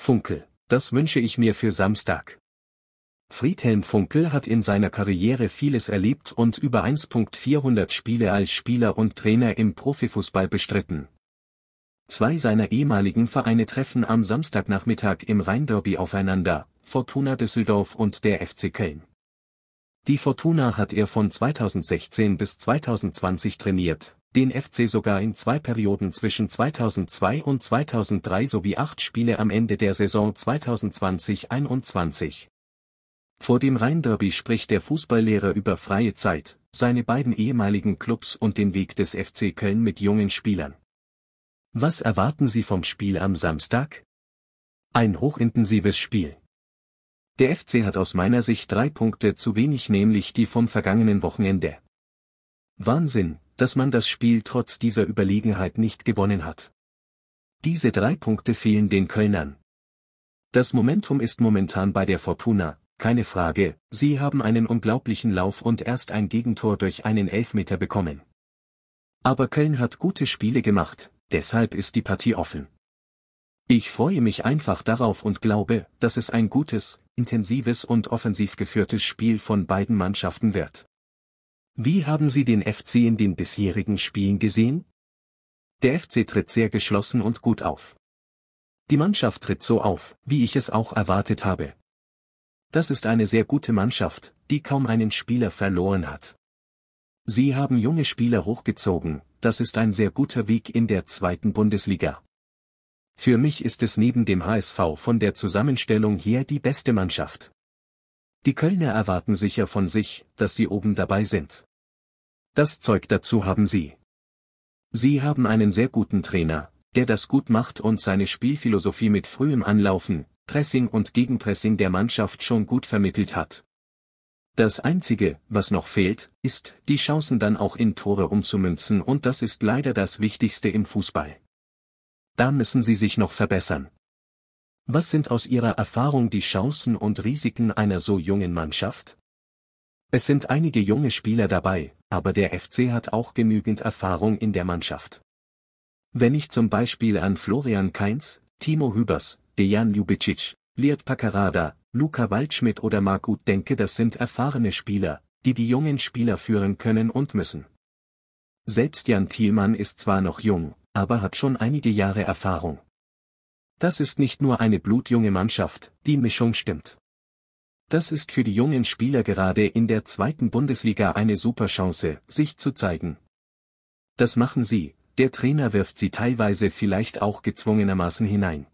Funkel, das wünsche ich mir für Samstag. Friedhelm Funkel hat in seiner Karriere vieles erlebt und über 1.400 Spiele als Spieler und Trainer im Profifußball bestritten. Zwei seiner ehemaligen Vereine treffen am Samstagnachmittag im Rheinderby aufeinander, Fortuna Düsseldorf und der FC Köln. Die Fortuna hat er von 2016 bis 2020 trainiert, den FC sogar in zwei Perioden zwischen 2002 und 2003 sowie acht Spiele am Ende der Saison 2020-21. Vor dem Rhein-Derby spricht der Fußballlehrer über freie Zeit, seine beiden ehemaligen Clubs und den Weg des FC Köln mit jungen Spielern. Was erwarten Sie vom Spiel am Samstag? Ein hochintensives Spiel. Der FC hat aus meiner Sicht drei Punkte zu wenig, nämlich die vom vergangenen Wochenende. Wahnsinn, dass man das Spiel trotz dieser Überlegenheit nicht gewonnen hat. Diese drei Punkte fehlen den Kölnern. Das Momentum ist momentan bei der Fortuna, keine Frage, sie haben einen unglaublichen Lauf und erst ein Gegentor durch einen Elfmeter bekommen. Aber Köln hat gute Spiele gemacht, deshalb ist die Partie offen. Ich freue mich einfach darauf und glaube, dass es ein gutes, intensives und offensiv geführtes Spiel von beiden Mannschaften wird. Wie haben Sie den FC in den bisherigen Spielen gesehen? Der FC tritt sehr geschlossen und gut auf. Die Mannschaft tritt so auf, wie ich es auch erwartet habe. Das ist eine sehr gute Mannschaft, die kaum einen Spieler verloren hat. Sie haben junge Spieler hochgezogen, das ist ein sehr guter Weg in der zweiten Bundesliga. Für mich ist es neben dem HSV von der Zusammenstellung her die beste Mannschaft. Die Kölner erwarten sicher von sich, dass sie oben dabei sind. Das Zeug dazu haben sie. Sie haben einen sehr guten Trainer, der das gut macht und seine Spielphilosophie mit frühem Anlaufen, Pressing und Gegenpressing der Mannschaft schon gut vermittelt hat. Das Einzige, was noch fehlt, ist, die Chancen dann auch in Tore umzumünzen und das ist leider das Wichtigste im Fußball. Da müssen sie sich noch verbessern. Was sind aus Ihrer Erfahrung die Chancen und Risiken einer so jungen Mannschaft? Es sind einige junge Spieler dabei, aber der FC hat auch genügend Erfahrung in der Mannschaft. Wenn ich zum Beispiel an Florian Kainz, Timo Hübers, Dejan Ljubicic, Liert Pacarada, Luca Waldschmidt oder Markut denke, das sind erfahrene Spieler, die die jungen Spieler führen können und müssen. Selbst Jan Thielmann ist zwar noch jung, aber hat schon einige Jahre Erfahrung. Das ist nicht nur eine blutjunge Mannschaft, die Mischung stimmt. Das ist für die jungen Spieler gerade in der zweiten Bundesliga eine super Chance, sich zu zeigen. Das machen sie, der Trainer wirft sie teilweise vielleicht auch gezwungenermaßen hinein.